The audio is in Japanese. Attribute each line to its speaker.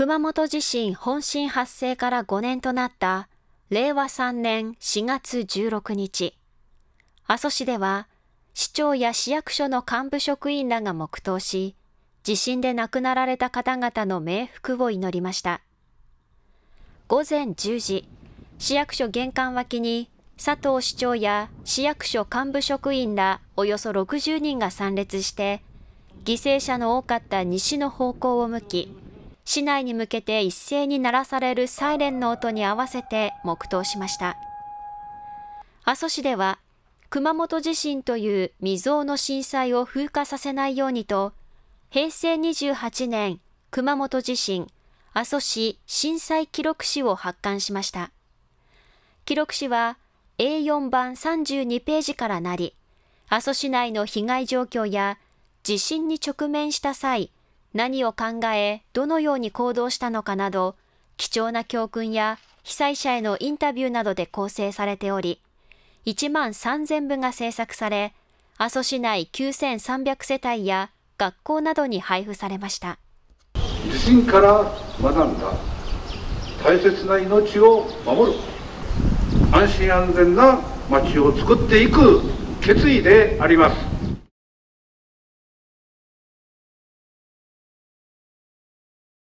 Speaker 1: 熊本地震本震発生から5年となった令和3年4月16日、阿蘇市では市長や市役所の幹部職員らが黙祷し、地震で亡くなられた方々の冥福を祈りました。午前10時、市役所玄関脇に佐藤市長や市役所幹部職員らおよそ60人が参列して、犠牲者の多かった西の方向を向き、市内に向けて一斉に鳴らされるサイレンの音に合わせて黙祷しました。阿蘇市では、熊本地震という未曾有の震災を風化させないようにと、平成28年熊本地震阿蘇市震災記録誌を発刊しました。記録誌は A4 版32ページからなり、阿蘇市内の被害状況や地震に直面した際、何を考え、どのように行動したのかなど、貴重な教訓や被災者へのインタビューなどで構成されており、1万3000部が制作され、阿蘇市内9300世帯や学校などに配布されました。
Speaker 2: 地震から学んだ大切な命を守る、安心安全な街を作っていく
Speaker 1: 決意であります。